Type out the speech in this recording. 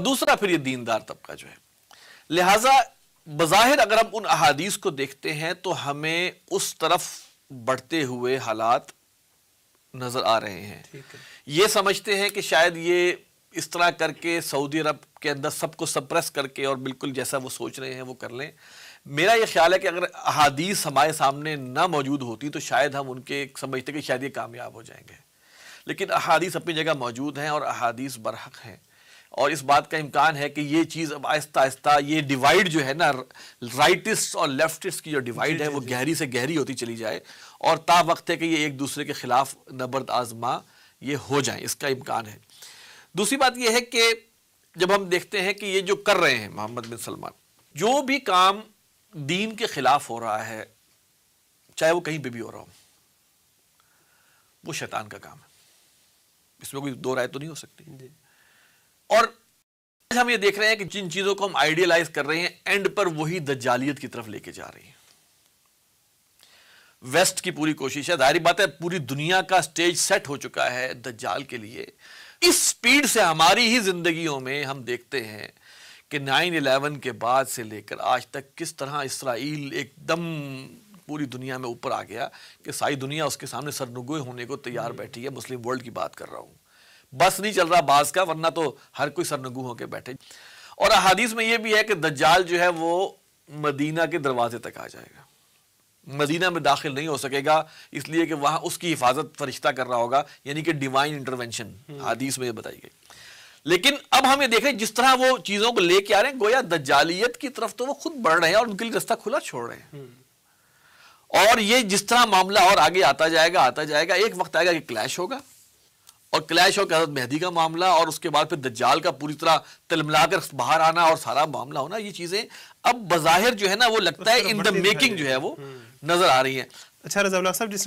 दूसरा फिर ये दीनदार तबका जो है लिहाजा बज़ाहिर अगर हम उन अहादीस को देखते हैं तो हमें उस तरफ बढ़ते हुए हालात नज़र आ रहे हैं है। ये समझते हैं कि शायद ये इस तरह करके सऊदी अरब के अंदर सबको सप्रेस करके और बिल्कुल जैसा वो सोच रहे हैं वो कर लें मेरा ये ख्याल है कि अगर अहादीस हमारे सामने ना मौजूद होती तो शायद हम उनके समझते कि शायद ये कामयाब हो जाएंगे लेकिन अहादीस अपनी जगह मौजूद हैं और अहादीस बरहक हैं और इस बात का इम्कान है कि ये चीज़ अब आहिस्ता आहिस्ता ये डिवाइड जो है ना राइटिस्ट और लेफ्टिस्ट की जो डिवाइड है वो गहरी से गहरी होती चली जाए और ता वक्त है कि ये एक दूसरे के ख़िलाफ़ नबर्द आजमा ये हो जाए इसका इम्कान है दूसरी बात यह है कि जब हम देखते हैं कि ये जो कर रहे हैं मोहम्मद बिन सलमान जो भी काम दीन के ख़िलाफ़ हो रहा है चाहे वो कहीं पर भी हो रहा हो वो शैतान का काम है इसमें कोई दो राय तो नहीं हो सकती और हम ये देख रहे हैं कि जिन चीजों को हम आइडियलाइज कर रहे हैं एंड पर वही दज्जालियत की तरफ लेके जा रही है वेस्ट की पूरी कोशिश है जाहिर बात है पूरी दुनिया का स्टेज सेट हो चुका है दज्जाल के लिए इस स्पीड से हमारी ही जिंदगियों में हम देखते हैं कि नाइन इलेवन के बाद से लेकर आज तक किस तरह इसराइल एकदम पूरी दुनिया में ऊपर आ गया कि सारी दुनिया उसके सामने सरनगोय होने को तैयार बैठी है मुस्लिम वर्ल्ड की बात कर रहा हूं बस नहीं चल रहा बास का वरना तो हर कोई सरनगू होकर बैठे और अहादीस में यह भी है कि दज्जाल जो है वो मदीना के दरवाजे तक आ जाएगा मदीना में दाखिल नहीं हो सकेगा इसलिए कि वहां उसकी हिफाजत फरिश्ता कर रहा होगा यानी कि डिवाइन इंटरवेंशन हादीस में बताई गई लेकिन अब हम ये देखें जिस तरह वो चीज़ों को लेके आ रहे हैं गोया दज्जालियत की तरफ तो वो खुद बढ़ रहे हैं और उनके लिए रास्ता खुला छोड़ रहे हैं हम्म। और ये जिस तरह मामला और आगे आता जाएगा आता जाएगा एक वक्त आएगा कि क्लैश होगा और क्लैश और हजरत मेहदी का मामला और उसके बाद फिर दज्जाल का पूरी तरह तिलमिलाकर बाहर आना और सारा मामला होना ये चीजें अब बाहिर जो है ना वो लगता है इन द मेकिंग जो है वो हम्म। नजर आ रही है अच्छा रजा साहब जिस